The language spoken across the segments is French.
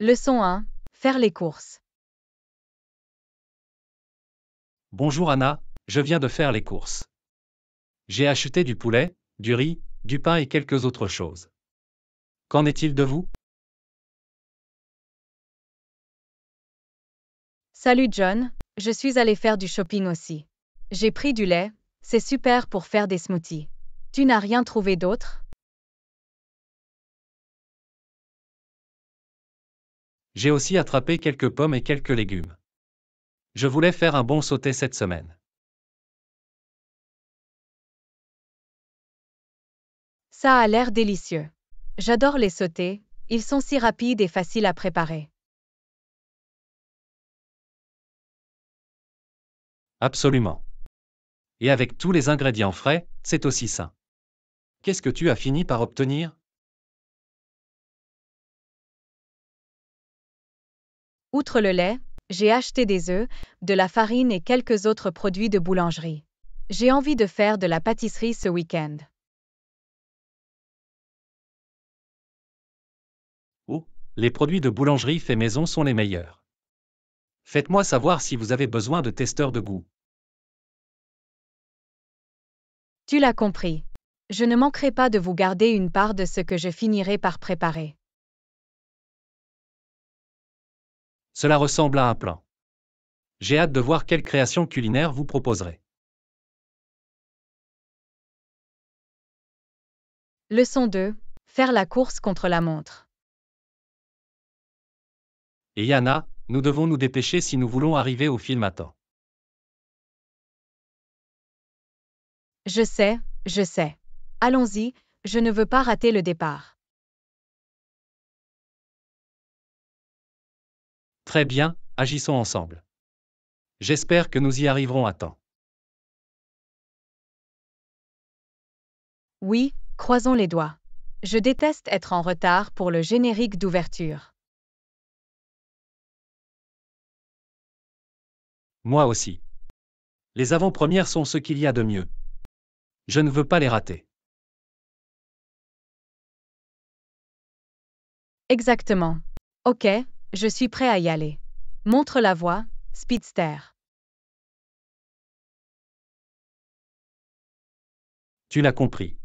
Leçon 1. Faire les courses. Bonjour Anna, je viens de faire les courses. J'ai acheté du poulet, du riz, du pain et quelques autres choses. Qu'en est-il de vous Salut John, je suis allé faire du shopping aussi. J'ai pris du lait, c'est super pour faire des smoothies. Tu n'as rien trouvé d'autre J'ai aussi attrapé quelques pommes et quelques légumes. Je voulais faire un bon sauté cette semaine. Ça a l'air délicieux. J'adore les sautés, ils sont si rapides et faciles à préparer. Absolument. Et avec tous les ingrédients frais, c'est aussi sain. Qu'est-ce que tu as fini par obtenir Outre le lait, j'ai acheté des œufs, de la farine et quelques autres produits de boulangerie. J'ai envie de faire de la pâtisserie ce week-end. Oh, les produits de boulangerie fait maison sont les meilleurs. Faites-moi savoir si vous avez besoin de testeurs de goût. Tu l'as compris. Je ne manquerai pas de vous garder une part de ce que je finirai par préparer. Cela ressemble à un plan. J'ai hâte de voir quelle création culinaire vous proposerez. Leçon 2. Faire la course contre la montre. Et Yana, nous devons nous dépêcher si nous voulons arriver au film à temps. Je sais, je sais. Allons-y, je ne veux pas rater le départ. Très bien, agissons ensemble. J'espère que nous y arriverons à temps. Oui, croisons les doigts. Je déteste être en retard pour le générique d'ouverture. Moi aussi. Les avant-premières sont ce qu'il y a de mieux. Je ne veux pas les rater. Exactement. Ok, je suis prêt à y aller. Montre la voie, Speedster. Tu l'as compris.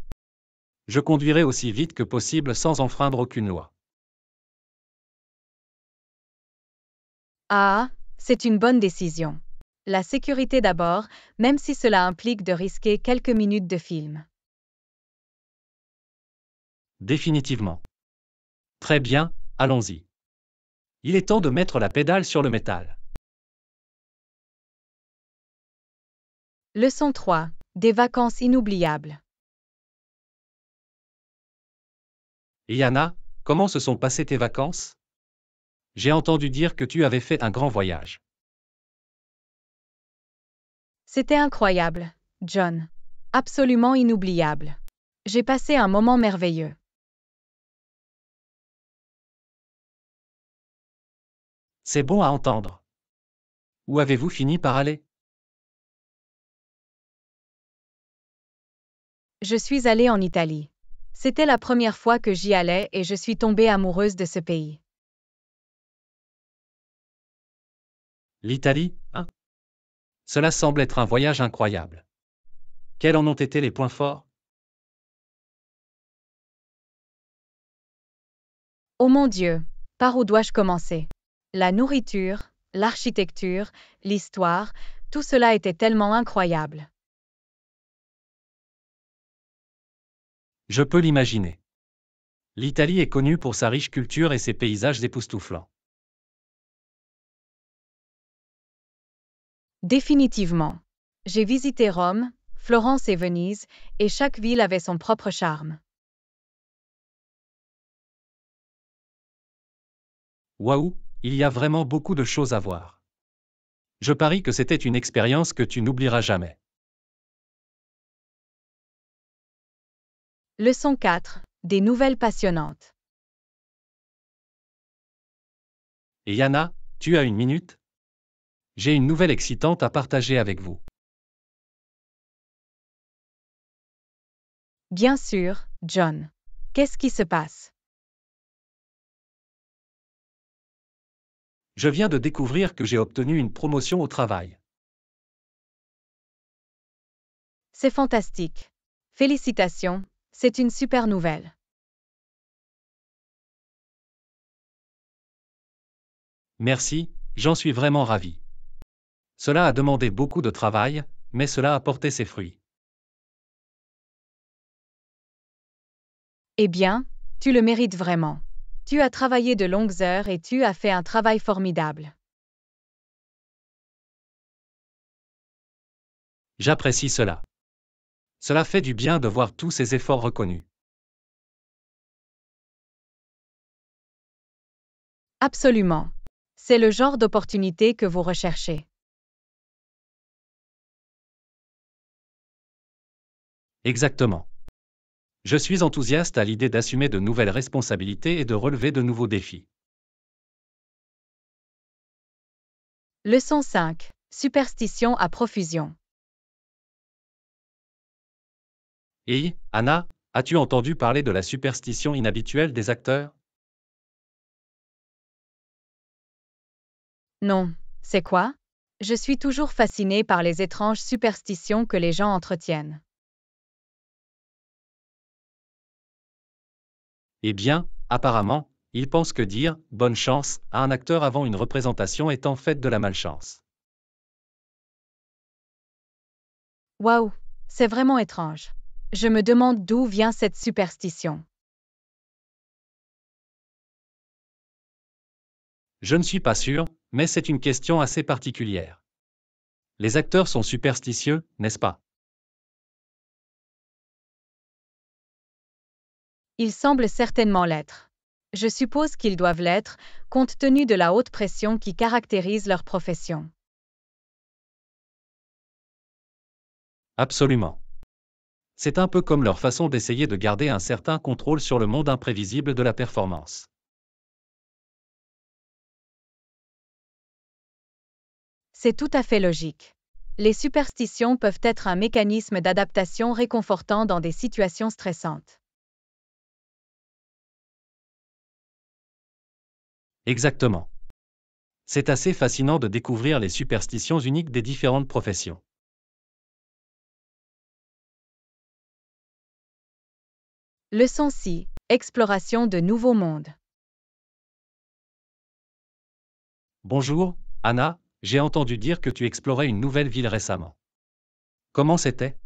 Je conduirai aussi vite que possible sans enfreindre aucune loi. Ah, c'est une bonne décision. La sécurité d'abord, même si cela implique de risquer quelques minutes de film. Définitivement. Très bien, allons-y. Il est temps de mettre la pédale sur le métal. Leçon 3. Des vacances inoubliables. Yana, comment se sont passées tes vacances J'ai entendu dire que tu avais fait un grand voyage. C'était incroyable, John. Absolument inoubliable. J'ai passé un moment merveilleux. C'est bon à entendre. Où avez-vous fini par aller Je suis allée en Italie. C'était la première fois que j'y allais et je suis tombée amoureuse de ce pays. L'Italie, hein Cela semble être un voyage incroyable. Quels en ont été les points forts Oh mon Dieu, par où dois-je commencer la nourriture, l'architecture, l'histoire, tout cela était tellement incroyable. Je peux l'imaginer. L'Italie est connue pour sa riche culture et ses paysages époustouflants. Définitivement. J'ai visité Rome, Florence et Venise, et chaque ville avait son propre charme. Waouh il y a vraiment beaucoup de choses à voir. Je parie que c'était une expérience que tu n'oublieras jamais. Leçon 4. Des nouvelles passionnantes. Et Yana, tu as une minute J'ai une nouvelle excitante à partager avec vous. Bien sûr, John. Qu'est-ce qui se passe Je viens de découvrir que j'ai obtenu une promotion au travail. C'est fantastique. Félicitations, c'est une super nouvelle. Merci, j'en suis vraiment ravi. Cela a demandé beaucoup de travail, mais cela a porté ses fruits. Eh bien, tu le mérites vraiment. Tu as travaillé de longues heures et tu as fait un travail formidable. J'apprécie cela. Cela fait du bien de voir tous ces efforts reconnus. Absolument. C'est le genre d'opportunité que vous recherchez. Exactement. Je suis enthousiaste à l'idée d'assumer de nouvelles responsabilités et de relever de nouveaux défis. Leçon 5. Superstition à profusion. Et, Anna, as-tu entendu parler de la superstition inhabituelle des acteurs Non, c'est quoi Je suis toujours fasciné par les étranges superstitions que les gens entretiennent. Eh bien, apparemment, il pense que dire bonne chance à un acteur avant une représentation est en fait de la malchance. Waouh, c'est vraiment étrange. Je me demande d'où vient cette superstition. Je ne suis pas sûr, mais c'est une question assez particulière. Les acteurs sont superstitieux, n'est-ce pas Ils semblent certainement l'être. Je suppose qu'ils doivent l'être, compte tenu de la haute pression qui caractérise leur profession. Absolument. C'est un peu comme leur façon d'essayer de garder un certain contrôle sur le monde imprévisible de la performance. C'est tout à fait logique. Les superstitions peuvent être un mécanisme d'adaptation réconfortant dans des situations stressantes. Exactement. C'est assez fascinant de découvrir les superstitions uniques des différentes professions. Leçon 6. Exploration de nouveaux mondes. Bonjour, Anna, j'ai entendu dire que tu explorais une nouvelle ville récemment. Comment c'était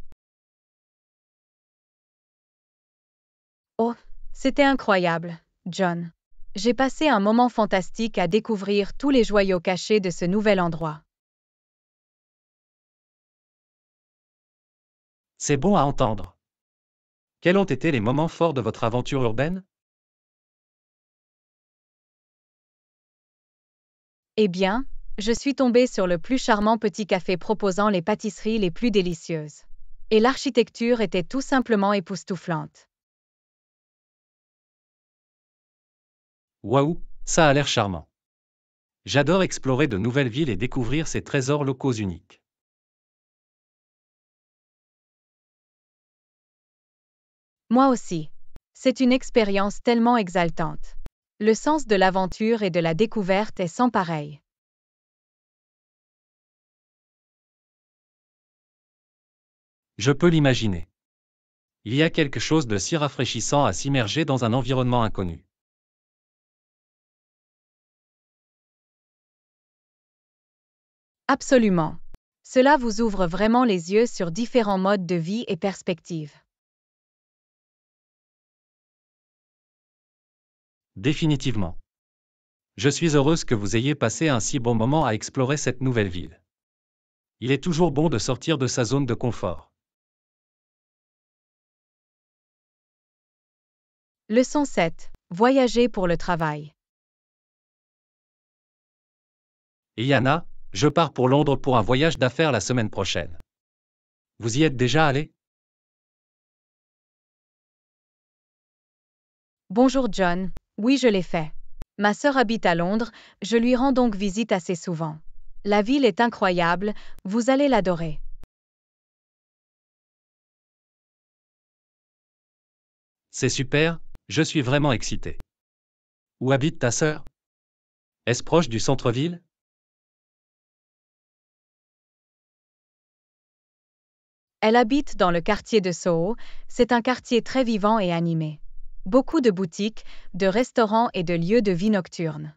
Oh, c'était incroyable, John. J'ai passé un moment fantastique à découvrir tous les joyaux cachés de ce nouvel endroit. C'est bon à entendre. Quels ont été les moments forts de votre aventure urbaine Eh bien, je suis tombé sur le plus charmant petit café proposant les pâtisseries les plus délicieuses. Et l'architecture était tout simplement époustouflante. Waouh, ça a l'air charmant. J'adore explorer de nouvelles villes et découvrir ces trésors locaux uniques. Moi aussi. C'est une expérience tellement exaltante. Le sens de l'aventure et de la découverte est sans pareil. Je peux l'imaginer. Il y a quelque chose de si rafraîchissant à s'immerger dans un environnement inconnu. Absolument. Cela vous ouvre vraiment les yeux sur différents modes de vie et perspectives. Définitivement. Je suis heureuse que vous ayez passé un si bon moment à explorer cette nouvelle ville. Il est toujours bon de sortir de sa zone de confort. Leçon 7. Voyager pour le travail. Et Yana, je pars pour Londres pour un voyage d'affaires la semaine prochaine. Vous y êtes déjà allé Bonjour John. Oui, je l'ai fait. Ma sœur habite à Londres, je lui rends donc visite assez souvent. La ville est incroyable, vous allez l'adorer. C'est super, je suis vraiment excité. Où habite ta sœur Est-ce proche du centre-ville Elle habite dans le quartier de Soho, c'est un quartier très vivant et animé. Beaucoup de boutiques, de restaurants et de lieux de vie nocturne.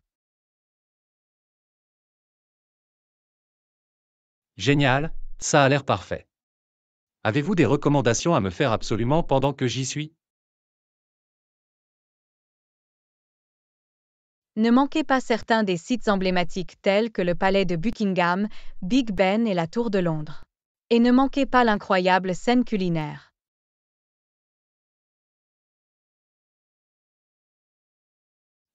Génial, ça a l'air parfait. Avez-vous des recommandations à me faire absolument pendant que j'y suis Ne manquez pas certains des sites emblématiques tels que le palais de Buckingham, Big Ben et la Tour de Londres. Et ne manquez pas l'incroyable scène culinaire.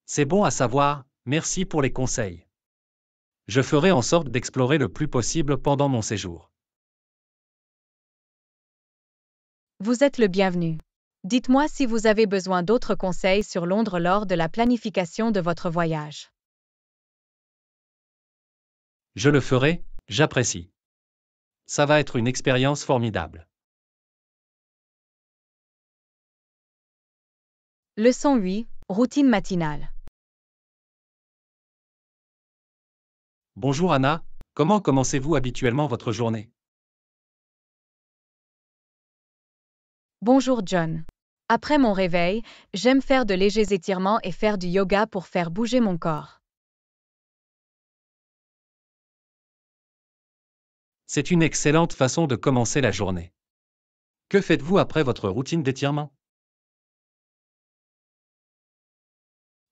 C'est bon à savoir, merci pour les conseils. Je ferai en sorte d'explorer le plus possible pendant mon séjour. Vous êtes le bienvenu. Dites-moi si vous avez besoin d'autres conseils sur Londres lors de la planification de votre voyage. Je le ferai, j'apprécie ça va être une expérience formidable. Leçon 8. Routine matinale. Bonjour Anna, comment commencez-vous habituellement votre journée Bonjour John. Après mon réveil, j'aime faire de légers étirements et faire du yoga pour faire bouger mon corps. C'est une excellente façon de commencer la journée. Que faites-vous après votre routine d'étirement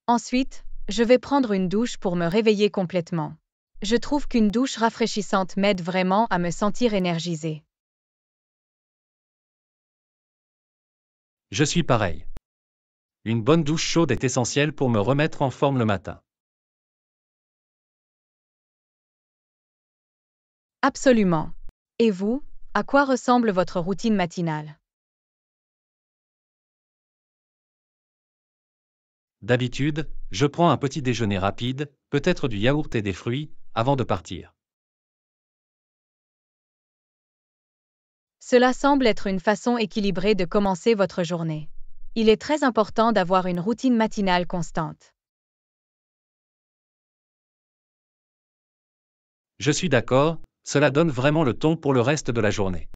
Ensuite, je vais prendre une douche pour me réveiller complètement. Je trouve qu'une douche rafraîchissante m'aide vraiment à me sentir énergisée. Je suis pareil. Une bonne douche chaude est essentielle pour me remettre en forme le matin. Absolument. Et vous, à quoi ressemble votre routine matinale D'habitude, je prends un petit déjeuner rapide, peut-être du yaourt et des fruits, avant de partir. Cela semble être une façon équilibrée de commencer votre journée. Il est très important d'avoir une routine matinale constante. Je suis d'accord, cela donne vraiment le ton pour le reste de la journée.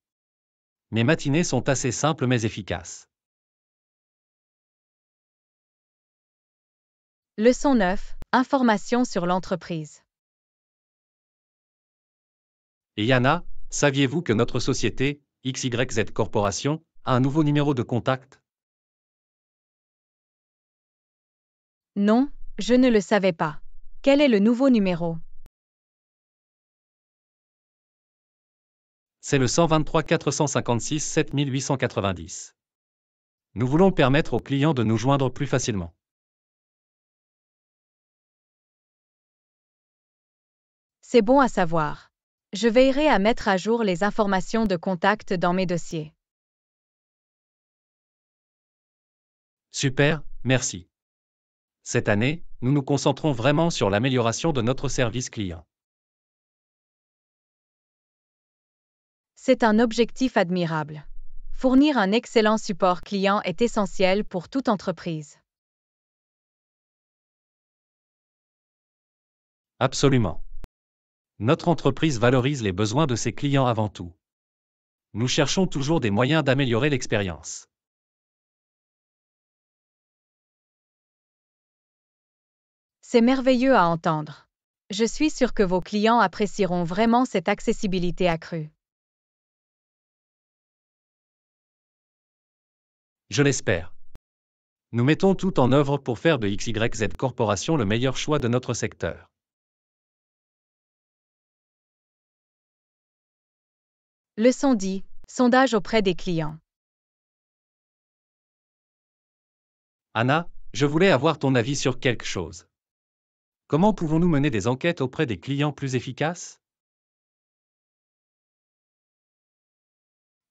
Mes matinées sont assez simples mais efficaces. Leçon 9. Informations sur l'entreprise. Yana, saviez-vous que notre société, XYZ Corporation, a un nouveau numéro de contact Non, je ne le savais pas. Quel est le nouveau numéro c'est le 123 456 7890. Nous voulons permettre aux clients de nous joindre plus facilement. C'est bon à savoir. Je veillerai à mettre à jour les informations de contact dans mes dossiers. Super, merci. Cette année, nous nous concentrons vraiment sur l'amélioration de notre service client. C'est un objectif admirable. Fournir un excellent support client est essentiel pour toute entreprise. Absolument. Notre entreprise valorise les besoins de ses clients avant tout. Nous cherchons toujours des moyens d'améliorer l'expérience. C'est merveilleux à entendre. Je suis sûr que vos clients apprécieront vraiment cette accessibilité accrue. Je l'espère. Nous mettons tout en œuvre pour faire de XYZ Corporation le meilleur choix de notre secteur. Leçon 10. Sondage auprès des clients. Anna, je voulais avoir ton avis sur quelque chose. Comment pouvons-nous mener des enquêtes auprès des clients plus efficaces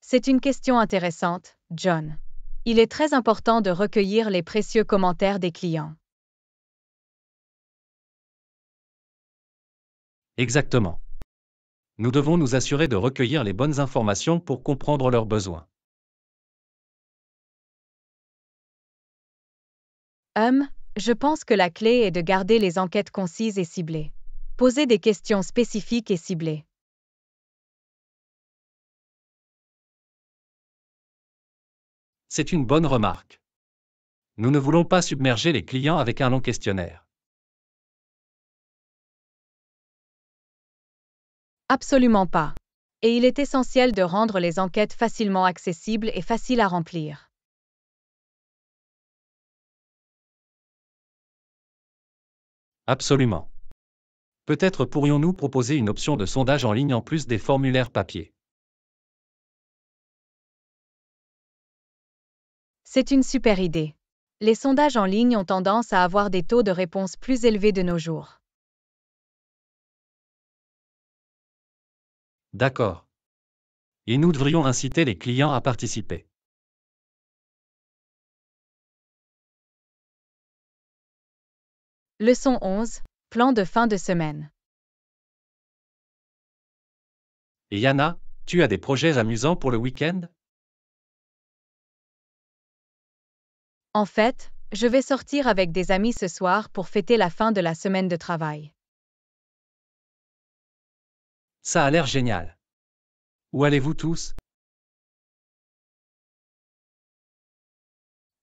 C'est une question intéressante, John il est très important de recueillir les précieux commentaires des clients. Exactement. Nous devons nous assurer de recueillir les bonnes informations pour comprendre leurs besoins. Hum, je pense que la clé est de garder les enquêtes concises et ciblées. Poser des questions spécifiques et ciblées. C'est une bonne remarque. Nous ne voulons pas submerger les clients avec un long questionnaire. Absolument pas. Et il est essentiel de rendre les enquêtes facilement accessibles et faciles à remplir. Absolument. Peut-être pourrions-nous proposer une option de sondage en ligne en plus des formulaires papier. C'est une super idée. Les sondages en ligne ont tendance à avoir des taux de réponse plus élevés de nos jours. D'accord. Et nous devrions inciter les clients à participer. Leçon 11. Plan de fin de semaine. Yana, tu as des projets amusants pour le week-end En fait, je vais sortir avec des amis ce soir pour fêter la fin de la semaine de travail. Ça a l'air génial. Où allez-vous tous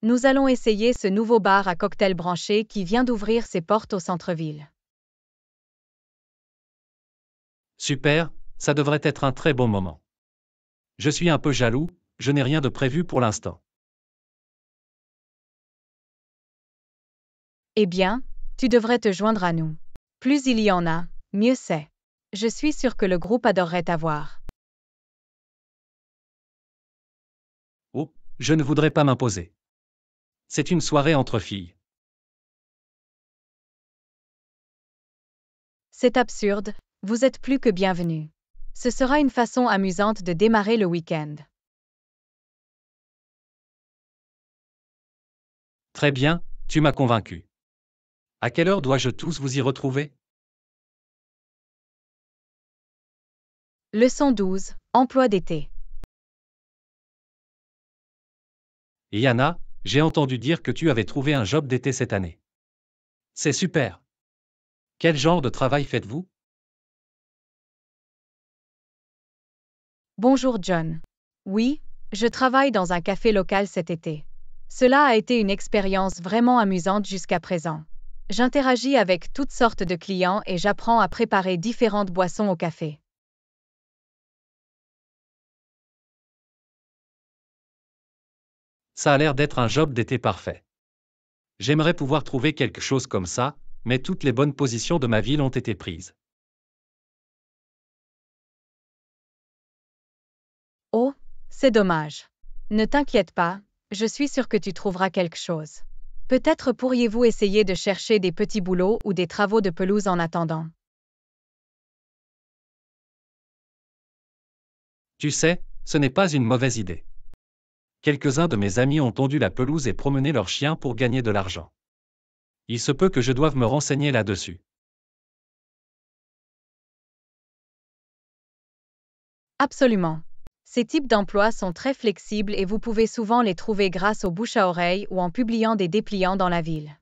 Nous allons essayer ce nouveau bar à cocktail branché qui vient d'ouvrir ses portes au centre-ville. Super, ça devrait être un très bon moment. Je suis un peu jaloux, je n'ai rien de prévu pour l'instant. Eh bien, tu devrais te joindre à nous. Plus il y en a, mieux c'est. Je suis sûr que le groupe adorerait t'avoir. Oh, je ne voudrais pas m'imposer. C'est une soirée entre filles. C'est absurde, vous êtes plus que bienvenue. Ce sera une façon amusante de démarrer le week-end. Très bien, tu m'as convaincu. À quelle heure dois-je tous vous y retrouver Leçon 12. Emploi d'été. Yana, j'ai entendu dire que tu avais trouvé un job d'été cette année. C'est super. Quel genre de travail faites-vous Bonjour John. Oui, je travaille dans un café local cet été. Cela a été une expérience vraiment amusante jusqu'à présent. J'interagis avec toutes sortes de clients et j'apprends à préparer différentes boissons au café. Ça a l'air d'être un job d'été parfait. J'aimerais pouvoir trouver quelque chose comme ça, mais toutes les bonnes positions de ma ville ont été prises. Oh, c'est dommage. Ne t'inquiète pas, je suis sûr que tu trouveras quelque chose. Peut-être pourriez-vous essayer de chercher des petits boulots ou des travaux de pelouse en attendant. Tu sais, ce n'est pas une mauvaise idée. Quelques-uns de mes amis ont tondu la pelouse et promené leurs chiens pour gagner de l'argent. Il se peut que je doive me renseigner là-dessus. Absolument. Ces types d'emplois sont très flexibles et vous pouvez souvent les trouver grâce au bouche à oreille ou en publiant des dépliants dans la ville.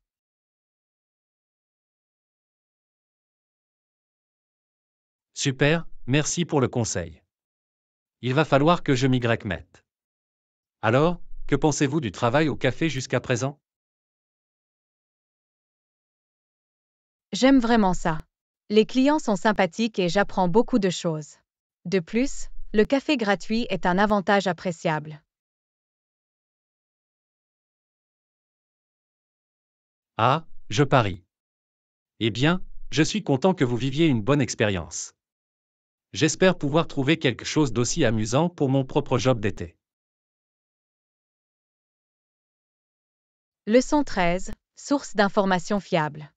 Super, merci pour le conseil. Il va falloir que je m'y mette. Alors, que pensez-vous du travail au café jusqu'à présent J'aime vraiment ça. Les clients sont sympathiques et j'apprends beaucoup de choses. De plus, le café gratuit est un avantage appréciable. Ah, je parie. Eh bien, je suis content que vous viviez une bonne expérience. J'espère pouvoir trouver quelque chose d'aussi amusant pour mon propre job d'été. Leçon 13. Source d'informations fiables.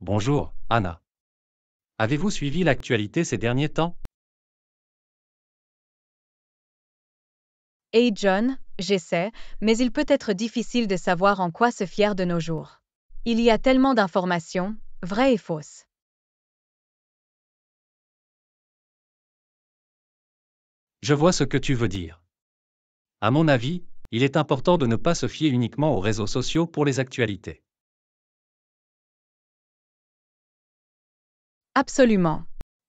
Bonjour, Anna. Avez-vous suivi l'actualité ces derniers temps Hey eh, John, j'essaie, mais il peut être difficile de savoir en quoi se fier de nos jours. Il y a tellement d'informations, vraies et fausses. Je vois ce que tu veux dire. À mon avis, il est important de ne pas se fier uniquement aux réseaux sociaux pour les actualités. Absolument.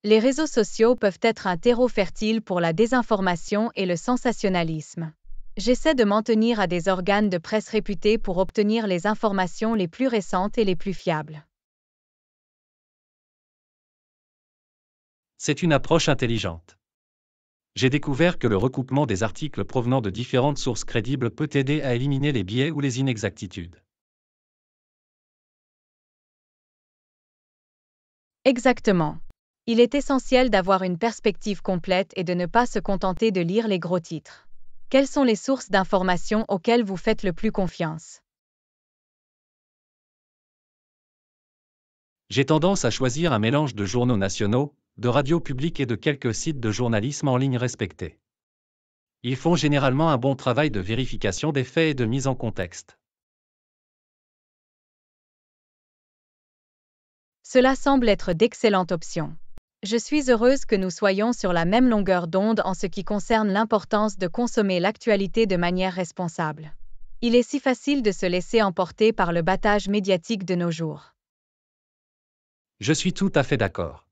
Les réseaux sociaux peuvent être un terreau fertile pour la désinformation et le sensationnalisme. J'essaie de m'en tenir à des organes de presse réputés pour obtenir les informations les plus récentes et les plus fiables. C'est une approche intelligente. J'ai découvert que le recoupement des articles provenant de différentes sources crédibles peut aider à éliminer les biais ou les inexactitudes. Exactement. Il est essentiel d'avoir une perspective complète et de ne pas se contenter de lire les gros titres. Quelles sont les sources d'informations auxquelles vous faites le plus confiance J'ai tendance à choisir un mélange de journaux nationaux, de radios publiques et de quelques sites de journalisme en ligne respectés. Ils font généralement un bon travail de vérification des faits et de mise en contexte. Cela semble être d'excellentes options. Je suis heureuse que nous soyons sur la même longueur d'onde en ce qui concerne l'importance de consommer l'actualité de manière responsable. Il est si facile de se laisser emporter par le battage médiatique de nos jours. Je suis tout à fait d'accord.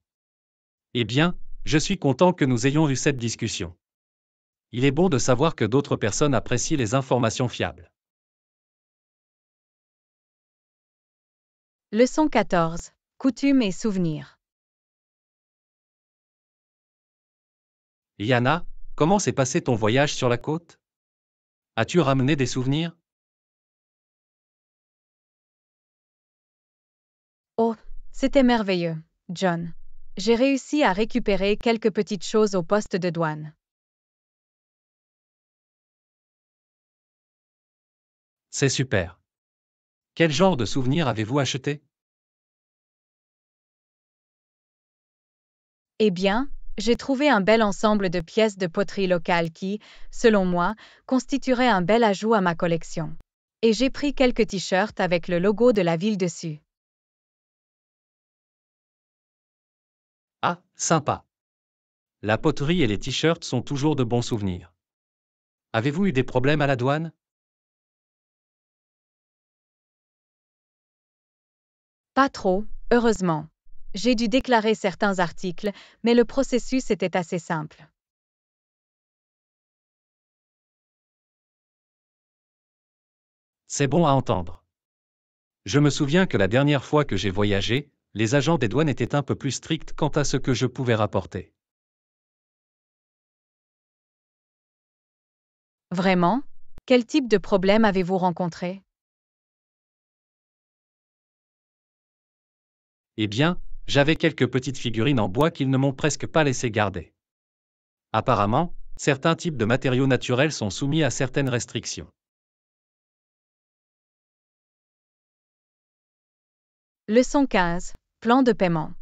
Eh bien, je suis content que nous ayons eu cette discussion. Il est bon de savoir que d'autres personnes apprécient les informations fiables. Leçon 14 coutumes et souvenirs. Yana, comment s'est passé ton voyage sur la côte As-tu ramené des souvenirs Oh, c'était merveilleux, John. J'ai réussi à récupérer quelques petites choses au poste de douane. C'est super. Quel genre de souvenirs avez-vous acheté Eh bien, j'ai trouvé un bel ensemble de pièces de poterie locale qui, selon moi, constituerait un bel ajout à ma collection. Et j'ai pris quelques t-shirts avec le logo de la ville dessus. Ah, sympa. La poterie et les t-shirts sont toujours de bons souvenirs. Avez-vous eu des problèmes à la douane Pas trop, heureusement j'ai dû déclarer certains articles, mais le processus était assez simple. C'est bon à entendre. Je me souviens que la dernière fois que j'ai voyagé, les agents des douanes étaient un peu plus stricts quant à ce que je pouvais rapporter. Vraiment Quel type de problème avez-vous rencontré Eh bien, j'avais quelques petites figurines en bois qu'ils ne m'ont presque pas laissé garder. Apparemment, certains types de matériaux naturels sont soumis à certaines restrictions. Leçon 15. Plan de paiement.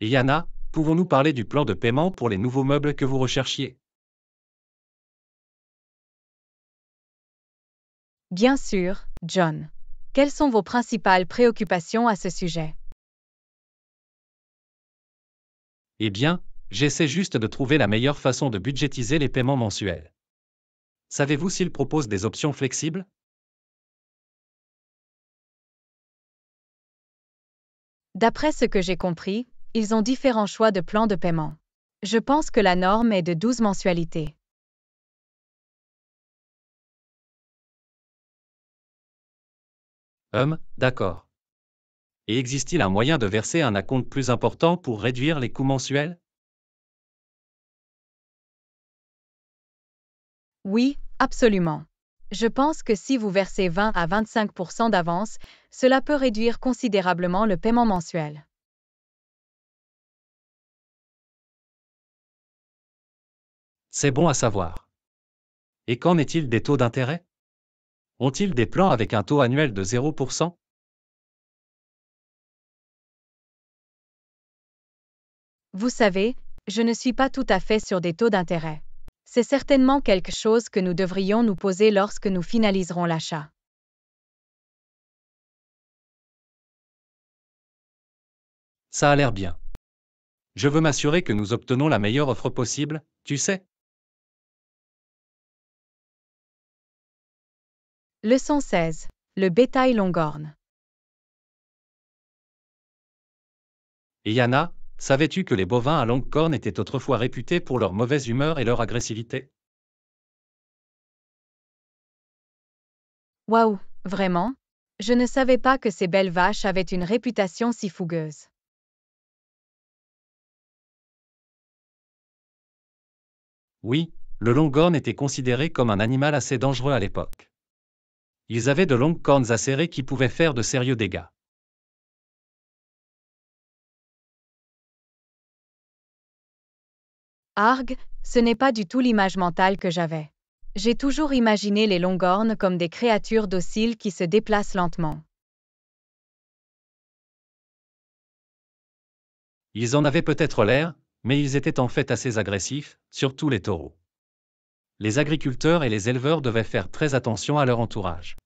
Yana, pouvons-nous parler du plan de paiement pour les nouveaux meubles que vous recherchiez Bien sûr, John. Quelles sont vos principales préoccupations à ce sujet Eh bien, j'essaie juste de trouver la meilleure façon de budgétiser les paiements mensuels. Savez-vous s'ils proposent des options flexibles D'après ce que j'ai compris, ils ont différents choix de plans de paiement. Je pense que la norme est de 12 mensualités. Hum, d'accord. Et existe-t-il un moyen de verser un acompte plus important pour réduire les coûts mensuels Oui, absolument. Je pense que si vous versez 20 à 25 d'avance, cela peut réduire considérablement le paiement mensuel. C'est bon à savoir. Et qu'en est-il des taux d'intérêt ont-ils des plans avec un taux annuel de 0%? Vous savez, je ne suis pas tout à fait sur des taux d'intérêt. C'est certainement quelque chose que nous devrions nous poser lorsque nous finaliserons l'achat. Ça a l'air bien. Je veux m'assurer que nous obtenons la meilleure offre possible, tu sais. Leçon 16. Le bétail longorne. Yana, savais-tu que les bovins à longue corne étaient autrefois réputés pour leur mauvaise humeur et leur agressivité Waouh, vraiment Je ne savais pas que ces belles vaches avaient une réputation si fougueuse. Oui, le longorne était considéré comme un animal assez dangereux à l'époque. Ils avaient de longues cornes acérées qui pouvaient faire de sérieux dégâts. Arg, ce n'est pas du tout l'image mentale que j'avais. J'ai toujours imaginé les cornes comme des créatures dociles qui se déplacent lentement. Ils en avaient peut-être l'air, mais ils étaient en fait assez agressifs, surtout les taureaux les agriculteurs et les éleveurs devaient faire très attention à leur entourage.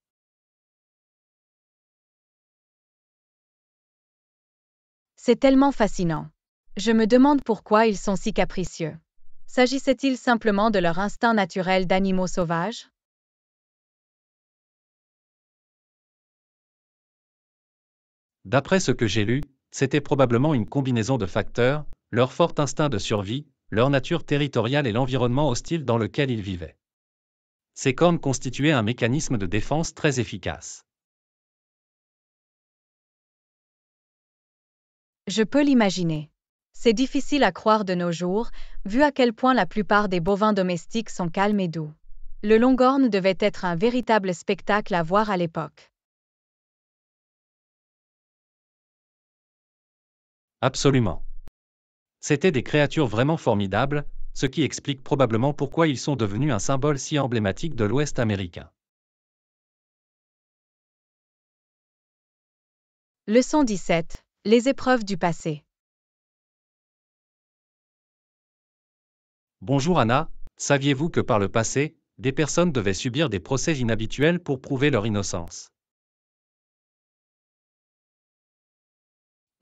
C'est tellement fascinant. Je me demande pourquoi ils sont si capricieux. S'agissait-il simplement de leur instinct naturel d'animaux sauvages D'après ce que j'ai lu, c'était probablement une combinaison de facteurs, leur fort instinct de survie, leur nature territoriale et l'environnement hostile dans lequel ils vivaient. Ces cornes constituaient un mécanisme de défense très efficace. Je peux l'imaginer. C'est difficile à croire de nos jours, vu à quel point la plupart des bovins domestiques sont calmes et doux. Le longhorn devait être un véritable spectacle à voir à l'époque. Absolument. C'étaient des créatures vraiment formidables, ce qui explique probablement pourquoi ils sont devenus un symbole si emblématique de l'Ouest américain. Leçon 17. Les épreuves du passé. Bonjour Anna, saviez-vous que par le passé, des personnes devaient subir des procès inhabituels pour prouver leur innocence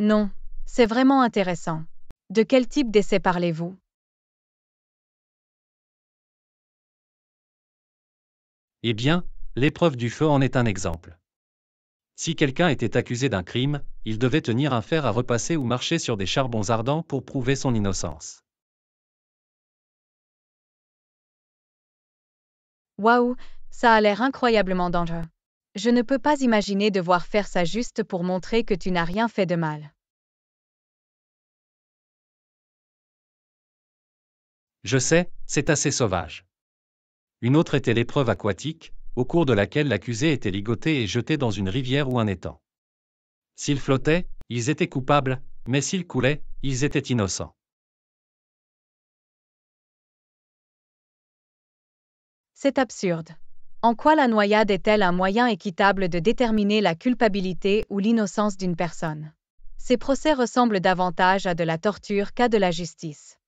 Non, c'est vraiment intéressant. De quel type d'essai parlez-vous Eh bien, l'épreuve du feu en est un exemple. Si quelqu'un était accusé d'un crime, il devait tenir un fer à repasser ou marcher sur des charbons ardents pour prouver son innocence. Waouh, ça a l'air incroyablement dangereux. Je ne peux pas imaginer devoir faire ça juste pour montrer que tu n'as rien fait de mal. Je sais, c'est assez sauvage. Une autre était l'épreuve aquatique, au cours de laquelle l'accusé était ligoté et jeté dans une rivière ou un étang. S'ils flottaient, ils étaient coupables, mais s'ils coulaient, ils étaient innocents. C'est absurde. En quoi la noyade est-elle un moyen équitable de déterminer la culpabilité ou l'innocence d'une personne Ces procès ressemblent davantage à de la torture qu'à de la justice.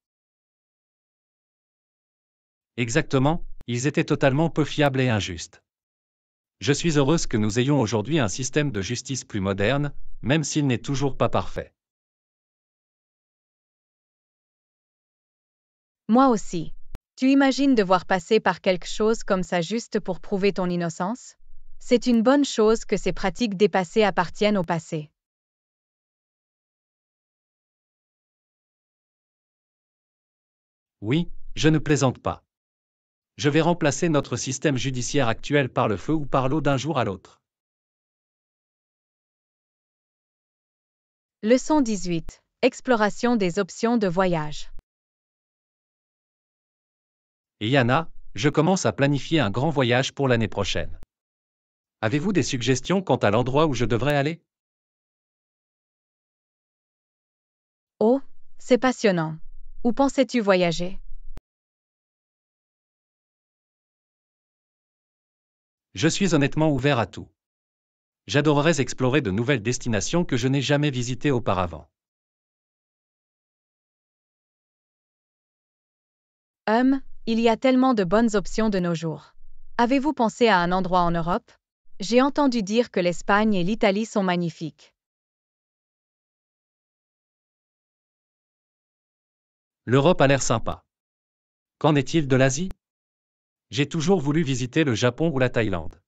Exactement, ils étaient totalement peu fiables et injustes. Je suis heureuse que nous ayons aujourd'hui un système de justice plus moderne, même s'il n'est toujours pas parfait. Moi aussi. Tu imagines devoir passer par quelque chose comme ça juste pour prouver ton innocence C'est une bonne chose que ces pratiques dépassées appartiennent au passé. Oui, je ne plaisante pas. Je vais remplacer notre système judiciaire actuel par le feu ou par l'eau d'un jour à l'autre. Leçon 18. Exploration des options de voyage. Yana, je commence à planifier un grand voyage pour l'année prochaine. Avez-vous des suggestions quant à l'endroit où je devrais aller Oh, c'est passionnant. Où pensais-tu voyager Je suis honnêtement ouvert à tout. J'adorerais explorer de nouvelles destinations que je n'ai jamais visitées auparavant. Hum, il y a tellement de bonnes options de nos jours. Avez-vous pensé à un endroit en Europe J'ai entendu dire que l'Espagne et l'Italie sont magnifiques. L'Europe a l'air sympa. Qu'en est-il de l'Asie j'ai toujours voulu visiter le Japon ou la Thaïlande.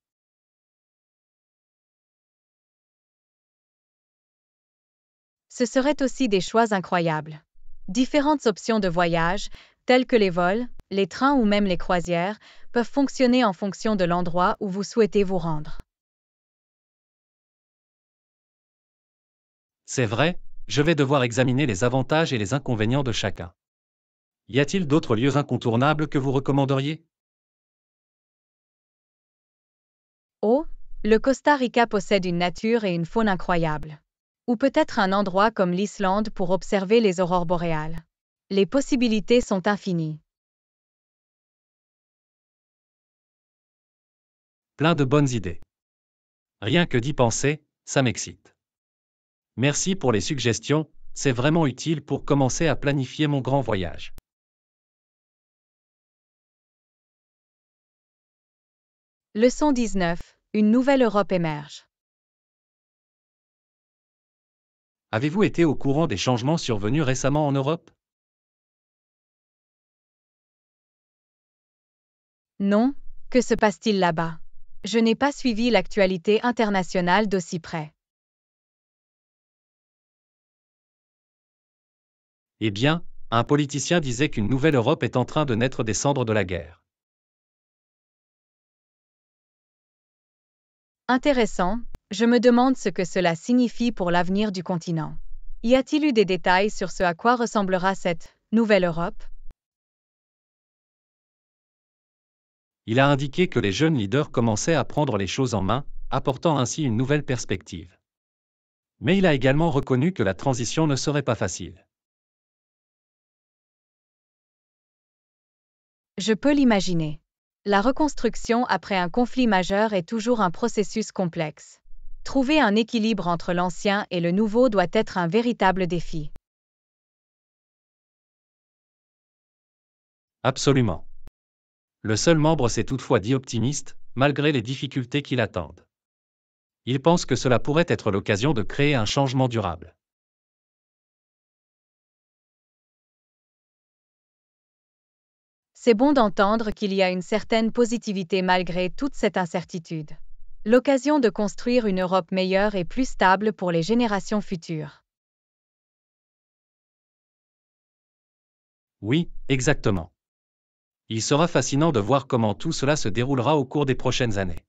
Ce seraient aussi des choix incroyables. Différentes options de voyage, telles que les vols, les trains ou même les croisières, peuvent fonctionner en fonction de l'endroit où vous souhaitez vous rendre. C'est vrai, je vais devoir examiner les avantages et les inconvénients de chacun. Y a-t-il d'autres lieux incontournables que vous recommanderiez Le Costa Rica possède une nature et une faune incroyables. Ou peut-être un endroit comme l'Islande pour observer les aurores boréales. Les possibilités sont infinies. Plein de bonnes idées. Rien que d'y penser, ça m'excite. Merci pour les suggestions, c'est vraiment utile pour commencer à planifier mon grand voyage. Leçon 19. Une nouvelle Europe émerge. Avez-vous été au courant des changements survenus récemment en Europe Non, que se passe-t-il là-bas Je n'ai pas suivi l'actualité internationale d'aussi près. Eh bien, un politicien disait qu'une nouvelle Europe est en train de naître des cendres de la guerre. Intéressant, je me demande ce que cela signifie pour l'avenir du continent. Y a-t-il eu des détails sur ce à quoi ressemblera cette nouvelle Europe Il a indiqué que les jeunes leaders commençaient à prendre les choses en main, apportant ainsi une nouvelle perspective. Mais il a également reconnu que la transition ne serait pas facile. Je peux l'imaginer. La reconstruction après un conflit majeur est toujours un processus complexe. Trouver un équilibre entre l'ancien et le nouveau doit être un véritable défi. Absolument. Le seul membre s'est toutefois dit optimiste, malgré les difficultés qui l'attendent. Il pense que cela pourrait être l'occasion de créer un changement durable. c'est bon d'entendre qu'il y a une certaine positivité malgré toute cette incertitude. L'occasion de construire une Europe meilleure et plus stable pour les générations futures. Oui, exactement. Il sera fascinant de voir comment tout cela se déroulera au cours des prochaines années.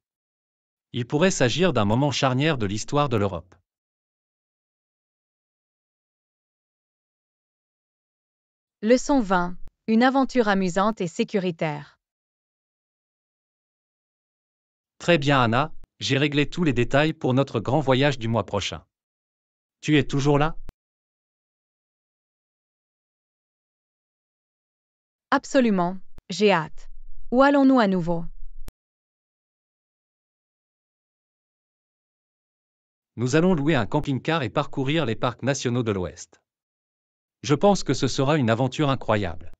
Il pourrait s'agir d'un moment charnière de l'histoire de l'Europe. Leçon 20. Une aventure amusante et sécuritaire. Très bien Anna, j'ai réglé tous les détails pour notre grand voyage du mois prochain. Tu es toujours là Absolument, j'ai hâte. Où allons-nous à nouveau Nous allons louer un camping-car et parcourir les parcs nationaux de l'Ouest. Je pense que ce sera une aventure incroyable.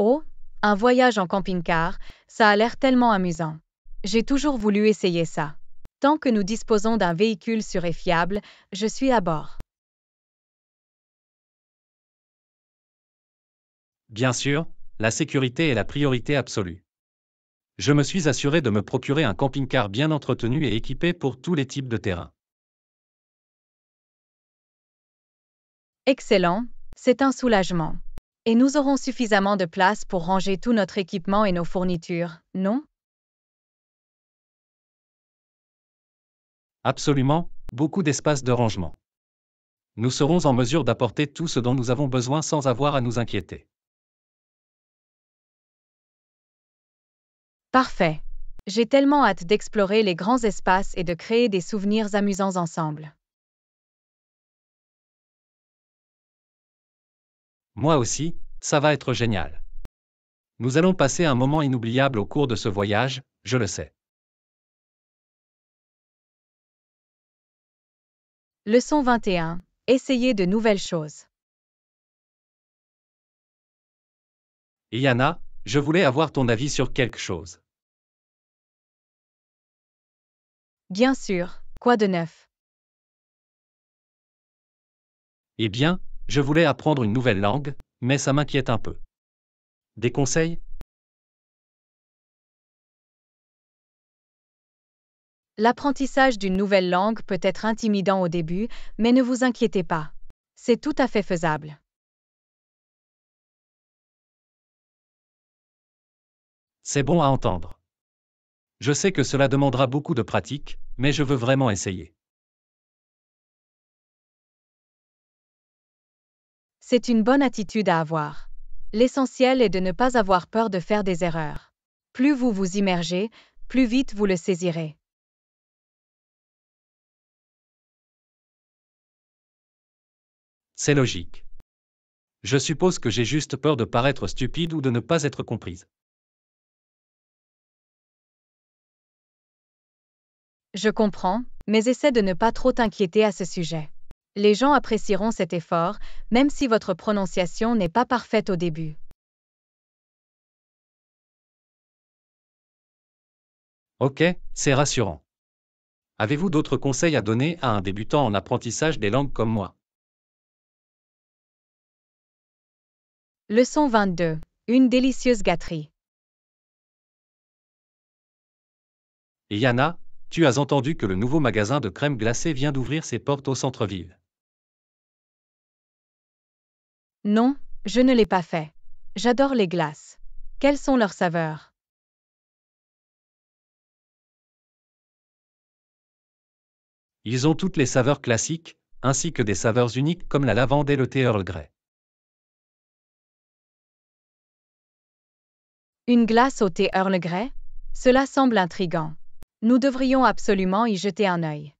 Oh, un voyage en camping-car, ça a l'air tellement amusant. J'ai toujours voulu essayer ça. Tant que nous disposons d'un véhicule sûr et fiable, je suis à bord. Bien sûr, la sécurité est la priorité absolue. Je me suis assuré de me procurer un camping-car bien entretenu et équipé pour tous les types de terrains. Excellent, c'est un soulagement et nous aurons suffisamment de place pour ranger tout notre équipement et nos fournitures, non Absolument, beaucoup d'espace de rangement. Nous serons en mesure d'apporter tout ce dont nous avons besoin sans avoir à nous inquiéter. Parfait. J'ai tellement hâte d'explorer les grands espaces et de créer des souvenirs amusants ensemble. Moi aussi, ça va être génial. Nous allons passer un moment inoubliable au cours de ce voyage, je le sais. Leçon 21. Essayez de nouvelles choses. Yana, je voulais avoir ton avis sur quelque chose. Bien sûr, quoi de neuf Eh bien, je voulais apprendre une nouvelle langue, mais ça m'inquiète un peu. Des conseils L'apprentissage d'une nouvelle langue peut être intimidant au début, mais ne vous inquiétez pas. C'est tout à fait faisable. C'est bon à entendre. Je sais que cela demandera beaucoup de pratique, mais je veux vraiment essayer. C'est une bonne attitude à avoir. L'essentiel est de ne pas avoir peur de faire des erreurs. Plus vous vous immergez, plus vite vous le saisirez. C'est logique. Je suppose que j'ai juste peur de paraître stupide ou de ne pas être comprise. Je comprends, mais essaie de ne pas trop t'inquiéter à ce sujet. Les gens apprécieront cet effort, même si votre prononciation n'est pas parfaite au début. Ok, c'est rassurant. Avez-vous d'autres conseils à donner à un débutant en apprentissage des langues comme moi Leçon 22. Une délicieuse gâterie. Yana, tu as entendu que le nouveau magasin de crème glacée vient d'ouvrir ses portes au centre-ville. Non, je ne l'ai pas fait. J'adore les glaces. Quelles sont leurs saveurs Ils ont toutes les saveurs classiques, ainsi que des saveurs uniques comme la lavande et le thé Earl Grey. Une glace au thé Earl Grey Cela semble intrigant. Nous devrions absolument y jeter un œil.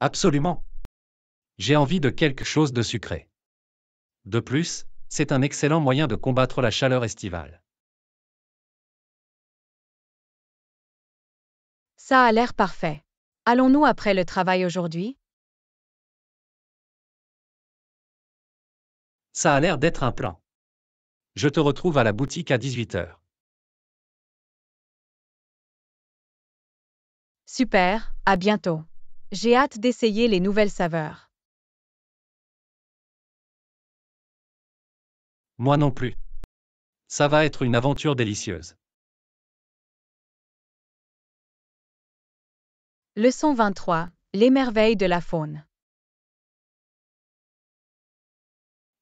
Absolument. J'ai envie de quelque chose de sucré. De plus, c'est un excellent moyen de combattre la chaleur estivale. Ça a l'air parfait. Allons-nous après le travail aujourd'hui Ça a l'air d'être un plan. Je te retrouve à la boutique à 18h. Super, à bientôt. J'ai hâte d'essayer les nouvelles saveurs. Moi non plus. Ça va être une aventure délicieuse. Leçon 23. Les merveilles de la faune.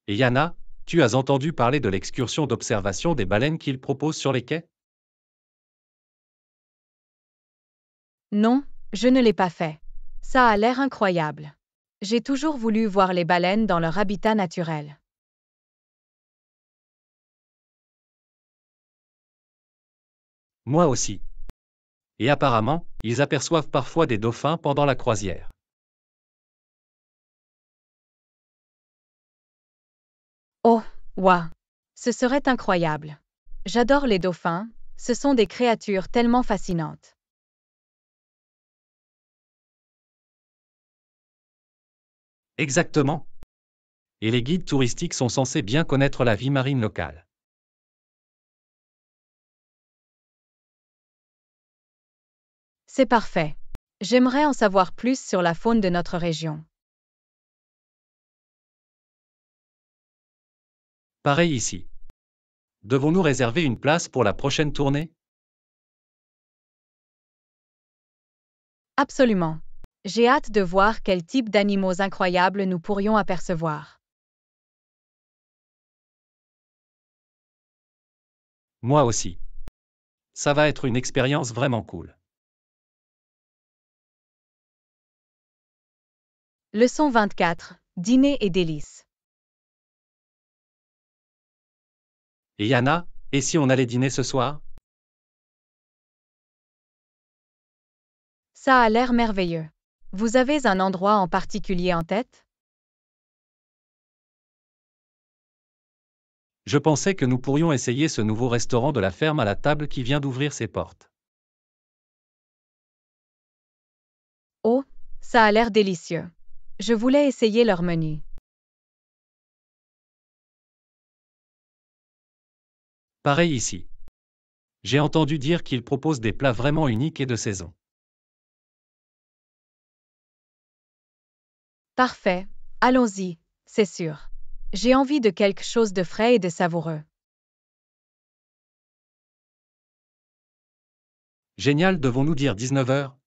Yana, tu as entendu parler de l'excursion d'observation des baleines qu'il propose sur les quais Non, je ne l'ai pas fait. Ça a l'air incroyable. J'ai toujours voulu voir les baleines dans leur habitat naturel. Moi aussi. Et apparemment, ils aperçoivent parfois des dauphins pendant la croisière. Oh, waouh Ce serait incroyable. J'adore les dauphins, ce sont des créatures tellement fascinantes. Exactement. Et les guides touristiques sont censés bien connaître la vie marine locale. C'est parfait. J'aimerais en savoir plus sur la faune de notre région. Pareil ici. Devons-nous réserver une place pour la prochaine tournée Absolument. J'ai hâte de voir quel type d'animaux incroyables nous pourrions apercevoir. Moi aussi. Ça va être une expérience vraiment cool. Leçon 24. Dîner et délices. Yana, et si on allait dîner ce soir Ça a l'air merveilleux. Vous avez un endroit en particulier en tête Je pensais que nous pourrions essayer ce nouveau restaurant de la ferme à la table qui vient d'ouvrir ses portes. Oh, ça a l'air délicieux. Je voulais essayer leur menu. Pareil ici. J'ai entendu dire qu'ils proposent des plats vraiment uniques et de saison. Parfait, allons-y, c'est sûr. J'ai envie de quelque chose de frais et de savoureux. Génial, devons-nous dire 19h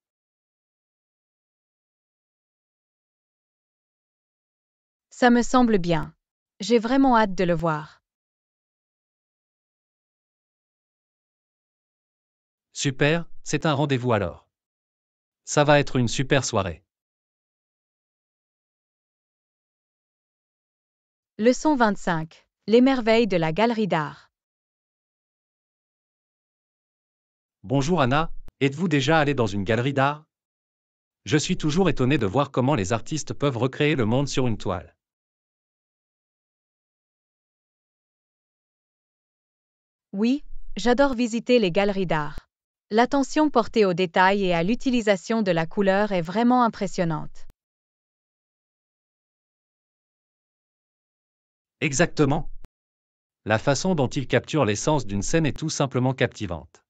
Ça me semble bien. J'ai vraiment hâte de le voir. Super, c'est un rendez-vous alors. Ça va être une super soirée. Leçon 25. Les merveilles de la galerie d'art. Bonjour Anna, êtes-vous déjà allée dans une galerie d'art Je suis toujours étonné de voir comment les artistes peuvent recréer le monde sur une toile. Oui, j'adore visiter les galeries d'art. L'attention portée aux détails et à l'utilisation de la couleur est vraiment impressionnante. Exactement. La façon dont ils capturent l'essence d'une scène est tout simplement captivante.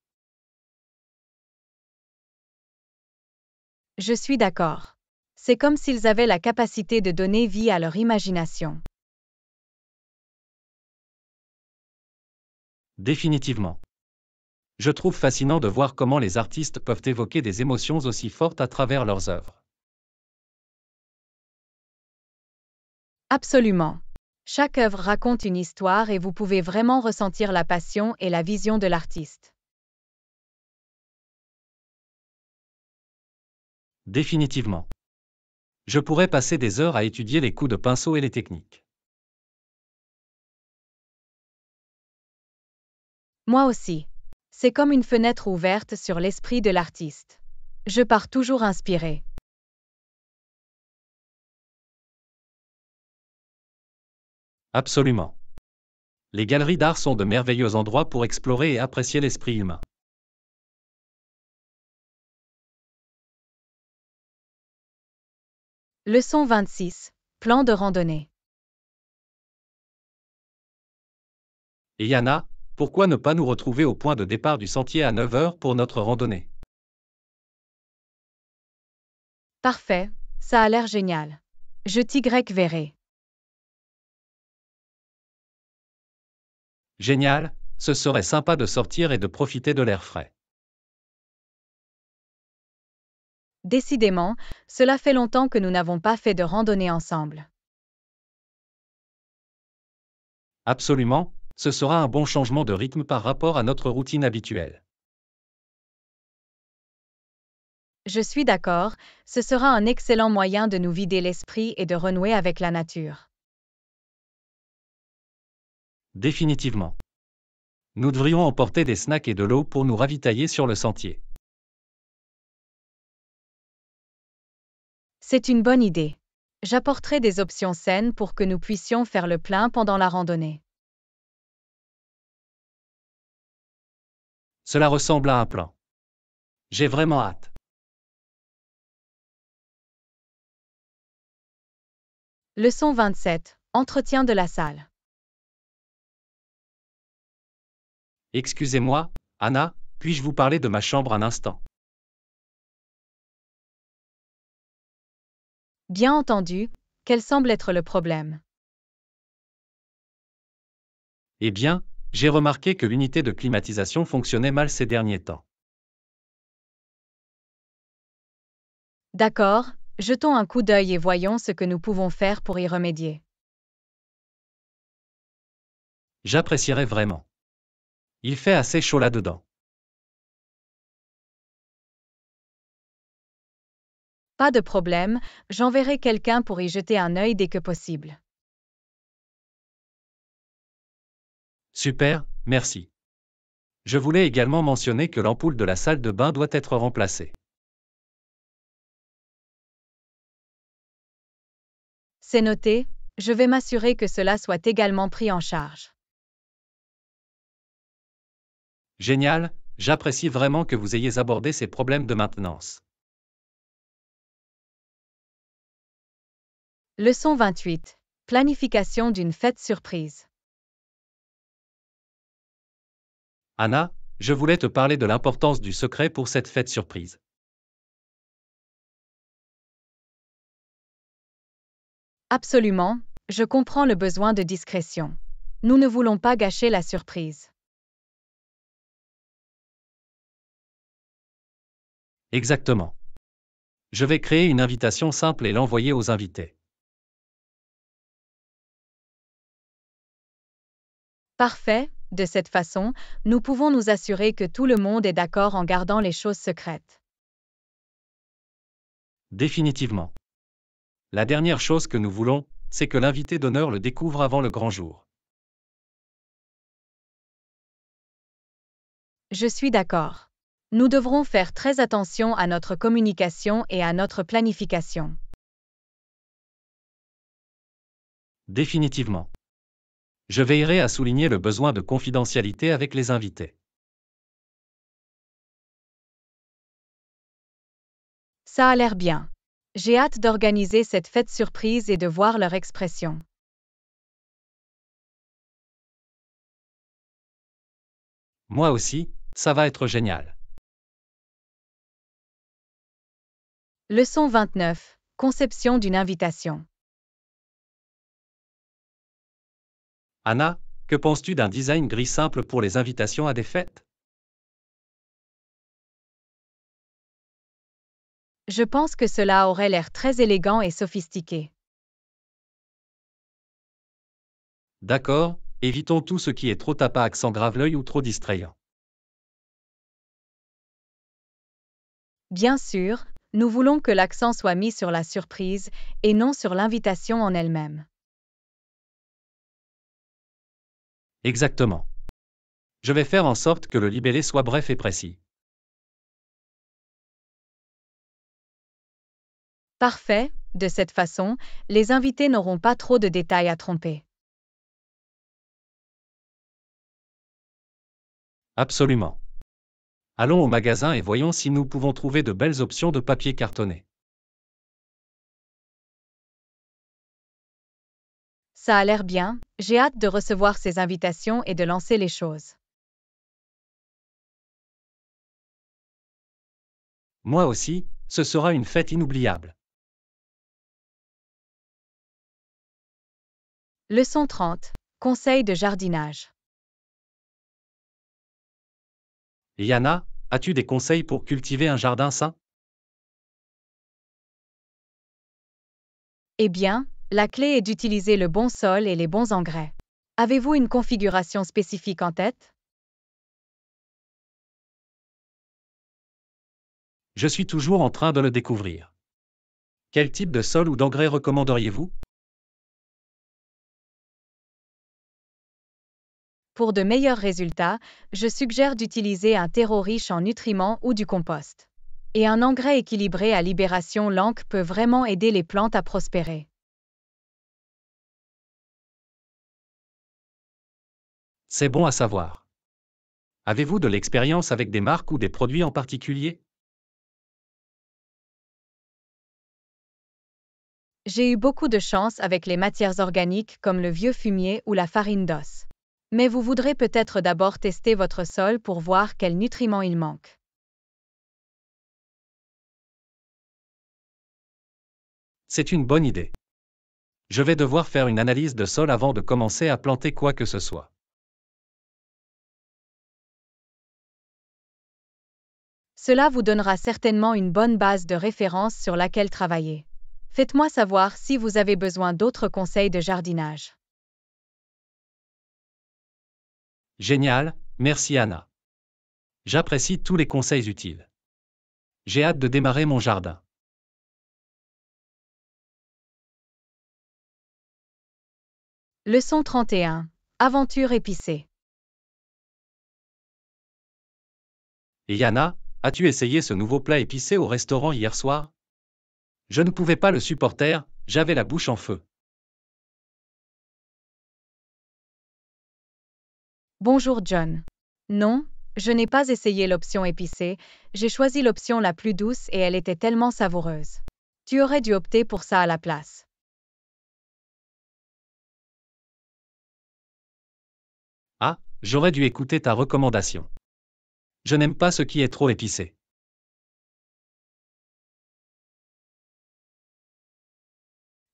Je suis d'accord. C'est comme s'ils avaient la capacité de donner vie à leur imagination. Définitivement. Je trouve fascinant de voir comment les artistes peuvent évoquer des émotions aussi fortes à travers leurs œuvres. Absolument. Chaque œuvre raconte une histoire et vous pouvez vraiment ressentir la passion et la vision de l'artiste. Définitivement. Je pourrais passer des heures à étudier les coups de pinceau et les techniques. Moi aussi. C'est comme une fenêtre ouverte sur l'esprit de l'artiste. Je pars toujours inspiré. Absolument. Les galeries d'art sont de merveilleux endroits pour explorer et apprécier l'esprit humain. Leçon 26. Plan de randonnée. Et Yana, pourquoi ne pas nous retrouver au point de départ du sentier à 9h pour notre randonnée Parfait, ça a l'air génial. Je t'y verrai. Génial, ce serait sympa de sortir et de profiter de l'air frais. Décidément, cela fait longtemps que nous n'avons pas fait de randonnée ensemble. Absolument, ce sera un bon changement de rythme par rapport à notre routine habituelle. Je suis d'accord, ce sera un excellent moyen de nous vider l'esprit et de renouer avec la nature. Définitivement. Nous devrions emporter des snacks et de l'eau pour nous ravitailler sur le sentier. C'est une bonne idée. J'apporterai des options saines pour que nous puissions faire le plein pendant la randonnée. Cela ressemble à un plan. J'ai vraiment hâte. Leçon 27. Entretien de la salle. Excusez-moi, Anna, puis-je vous parler de ma chambre un instant Bien entendu, quel semble être le problème Eh bien, j'ai remarqué que l'unité de climatisation fonctionnait mal ces derniers temps. D'accord, jetons un coup d'œil et voyons ce que nous pouvons faire pour y remédier. J'apprécierais vraiment. Il fait assez chaud là-dedans. Pas de problème, j'enverrai quelqu'un pour y jeter un œil dès que possible. Super, merci. Je voulais également mentionner que l'ampoule de la salle de bain doit être remplacée. C'est noté, je vais m'assurer que cela soit également pris en charge. Génial, j'apprécie vraiment que vous ayez abordé ces problèmes de maintenance. Leçon 28. Planification d'une fête surprise. Anna, je voulais te parler de l'importance du secret pour cette fête surprise. Absolument, je comprends le besoin de discrétion. Nous ne voulons pas gâcher la surprise. Exactement. Je vais créer une invitation simple et l'envoyer aux invités. Parfait, de cette façon, nous pouvons nous assurer que tout le monde est d'accord en gardant les choses secrètes. Définitivement. La dernière chose que nous voulons, c'est que l'invité d'honneur le découvre avant le grand jour. Je suis d'accord. Nous devrons faire très attention à notre communication et à notre planification. Définitivement. Je veillerai à souligner le besoin de confidentialité avec les invités. Ça a l'air bien. J'ai hâte d'organiser cette fête surprise et de voir leur expression. Moi aussi, ça va être génial. Leçon 29. Conception d'une invitation. Anna, que penses-tu d'un design gris simple pour les invitations à des fêtes Je pense que cela aurait l'air très élégant et sophistiqué. D'accord, évitons tout ce qui est trop tape sans grave l'œil ou trop distrayant. Bien sûr, nous voulons que l'accent soit mis sur la surprise et non sur l'invitation en elle-même. Exactement. Je vais faire en sorte que le libellé soit bref et précis. Parfait, de cette façon, les invités n'auront pas trop de détails à tromper. Absolument. Allons au magasin et voyons si nous pouvons trouver de belles options de papier cartonné. Ça a l'air bien, j'ai hâte de recevoir ces invitations et de lancer les choses. Moi aussi, ce sera une fête inoubliable. Leçon 30. Conseil de jardinage. Yana, as-tu des conseils pour cultiver un jardin sain Eh bien, la clé est d'utiliser le bon sol et les bons engrais. Avez-vous une configuration spécifique en tête Je suis toujours en train de le découvrir. Quel type de sol ou d'engrais recommanderiez-vous Pour de meilleurs résultats, je suggère d'utiliser un terreau riche en nutriments ou du compost. Et un engrais équilibré à libération lente peut vraiment aider les plantes à prospérer. C'est bon à savoir. Avez-vous de l'expérience avec des marques ou des produits en particulier J'ai eu beaucoup de chance avec les matières organiques comme le vieux fumier ou la farine d'os. Mais vous voudrez peut-être d'abord tester votre sol pour voir quels nutriments il manque. C'est une bonne idée. Je vais devoir faire une analyse de sol avant de commencer à planter quoi que ce soit. Cela vous donnera certainement une bonne base de référence sur laquelle travailler. Faites-moi savoir si vous avez besoin d'autres conseils de jardinage. Génial, merci Anna. J'apprécie tous les conseils utiles. J'ai hâte de démarrer mon jardin. Leçon 31. Aventure épicée. Yana, as-tu essayé ce nouveau plat épicé au restaurant hier soir Je ne pouvais pas le supporter, j'avais la bouche en feu. Bonjour John. Non, je n'ai pas essayé l'option épicée, j'ai choisi l'option la plus douce et elle était tellement savoureuse. Tu aurais dû opter pour ça à la place. Ah, j'aurais dû écouter ta recommandation. Je n'aime pas ce qui est trop épicé.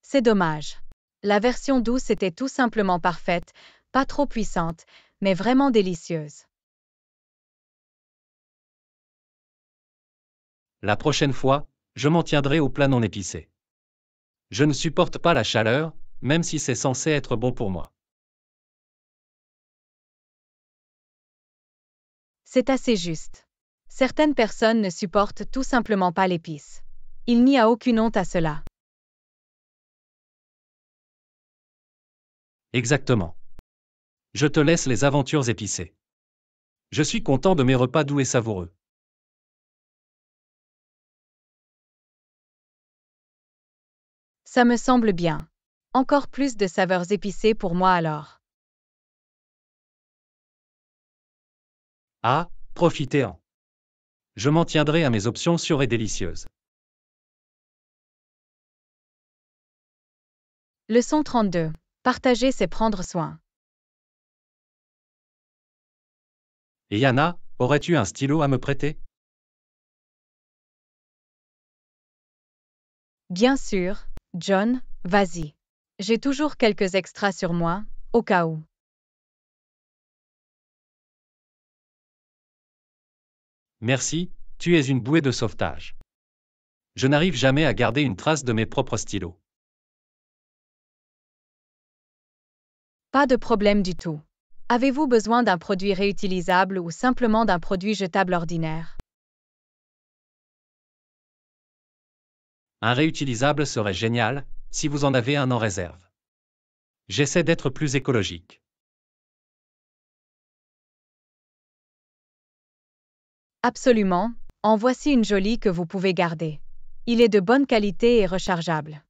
C'est dommage. La version douce était tout simplement parfaite, pas trop puissante, mais vraiment délicieuse. La prochaine fois, je m'en tiendrai au plat non épicé. Je ne supporte pas la chaleur, même si c'est censé être bon pour moi. C'est assez juste. Certaines personnes ne supportent tout simplement pas l'épice. Il n'y a aucune honte à cela. Exactement. Je te laisse les aventures épicées. Je suis content de mes repas doux et savoureux. Ça me semble bien. Encore plus de saveurs épicées pour moi alors. Ah, profitez-en. Je m'en tiendrai à mes options sûres et délicieuses. Leçon 32. Partager, c'est prendre soin. Yana, aurais-tu un stylo à me prêter Bien sûr, John, vas-y. J'ai toujours quelques extras sur moi, au cas où. Merci, tu es une bouée de sauvetage. Je n'arrive jamais à garder une trace de mes propres stylos. Pas de problème du tout. Avez-vous besoin d'un produit réutilisable ou simplement d'un produit jetable ordinaire Un réutilisable serait génial, si vous en avez un en réserve. J'essaie d'être plus écologique. Absolument, en voici une jolie que vous pouvez garder. Il est de bonne qualité et rechargeable.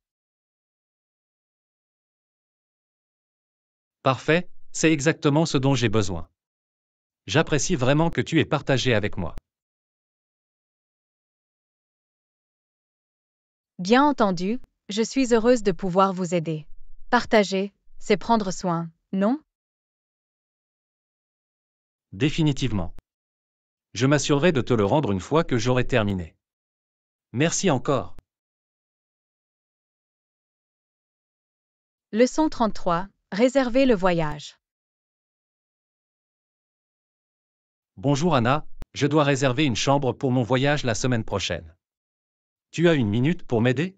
Parfait, c'est exactement ce dont j'ai besoin. J'apprécie vraiment que tu aies partagé avec moi. Bien entendu, je suis heureuse de pouvoir vous aider. Partager, c'est prendre soin, non Définitivement. Je m'assurerai de te le rendre une fois que j'aurai terminé. Merci encore. Leçon 33. Réserver le voyage. Bonjour Anna, je dois réserver une chambre pour mon voyage la semaine prochaine. Tu as une minute pour m'aider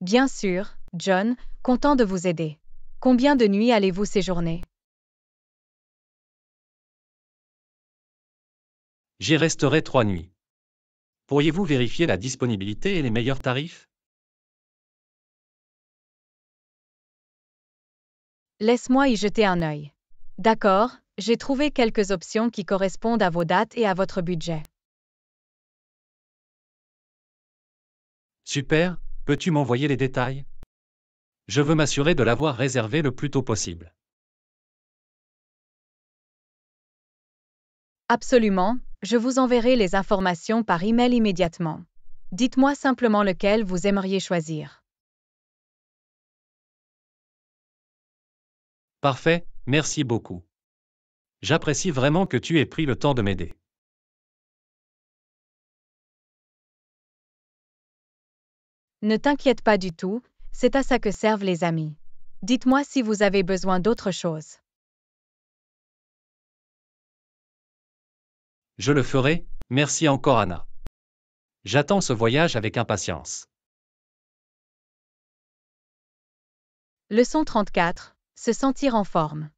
Bien sûr, John, content de vous aider. Combien de nuits allez-vous séjourner J'y resterai trois nuits. Pourriez-vous vérifier la disponibilité et les meilleurs tarifs Laisse-moi y jeter un œil. D'accord, j'ai trouvé quelques options qui correspondent à vos dates et à votre budget. Super, peux-tu m'envoyer les détails Je veux m'assurer de l'avoir réservé le plus tôt possible. Absolument, je vous enverrai les informations par email immédiatement. Dites-moi simplement lequel vous aimeriez choisir. Parfait, Merci beaucoup. J'apprécie vraiment que tu aies pris le temps de m'aider. Ne t'inquiète pas du tout, c'est à ça que servent les amis. Dites-moi si vous avez besoin d'autre chose. Je le ferai, merci encore Anna. J'attends ce voyage avec impatience. Leçon 34. Se sentir en forme.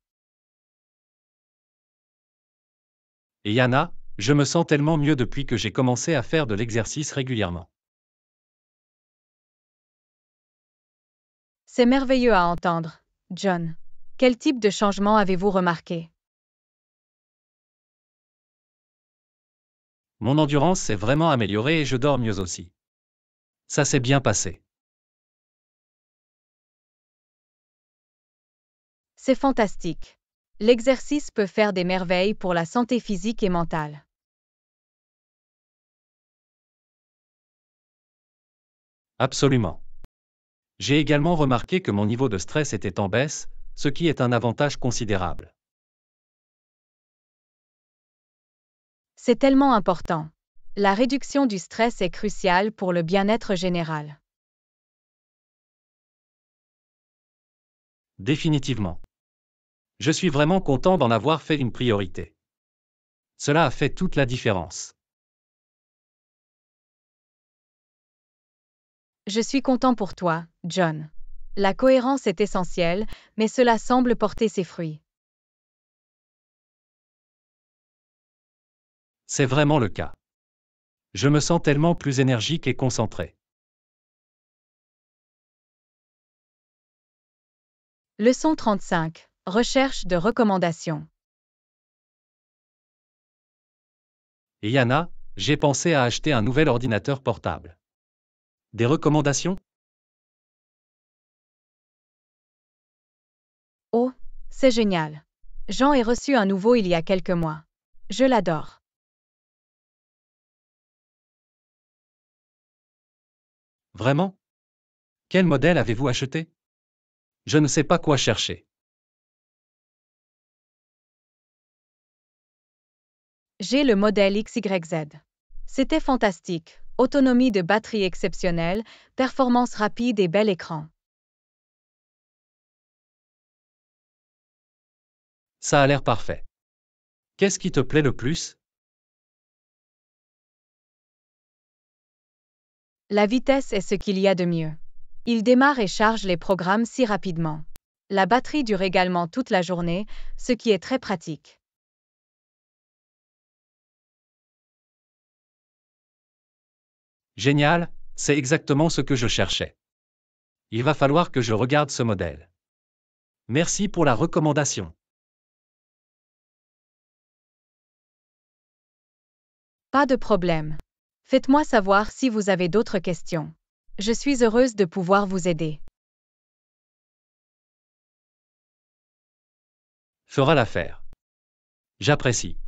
Et Yana, je me sens tellement mieux depuis que j'ai commencé à faire de l'exercice régulièrement. C'est merveilleux à entendre, John. Quel type de changement avez-vous remarqué Mon endurance s'est vraiment améliorée et je dors mieux aussi. Ça s'est bien passé. C'est fantastique. L'exercice peut faire des merveilles pour la santé physique et mentale. Absolument. J'ai également remarqué que mon niveau de stress était en baisse, ce qui est un avantage considérable. C'est tellement important. La réduction du stress est cruciale pour le bien-être général. Définitivement. Je suis vraiment content d'en avoir fait une priorité. Cela a fait toute la différence. Je suis content pour toi, John. La cohérence est essentielle, mais cela semble porter ses fruits. C'est vraiment le cas. Je me sens tellement plus énergique et concentré. Leçon 35. Recherche de recommandations. Yana, j'ai pensé à acheter un nouvel ordinateur portable. Des recommandations Oh, c'est génial. Jean ai reçu un nouveau il y a quelques mois. Je l'adore. Vraiment Quel modèle avez-vous acheté Je ne sais pas quoi chercher. J'ai le modèle XYZ. C'était fantastique, autonomie de batterie exceptionnelle, performance rapide et bel écran. Ça a l'air parfait. Qu'est-ce qui te plaît le plus La vitesse est ce qu'il y a de mieux. Il démarre et charge les programmes si rapidement. La batterie dure également toute la journée, ce qui est très pratique. Génial, c'est exactement ce que je cherchais. Il va falloir que je regarde ce modèle. Merci pour la recommandation. Pas de problème. Faites-moi savoir si vous avez d'autres questions. Je suis heureuse de pouvoir vous aider. Fera l'affaire. J'apprécie.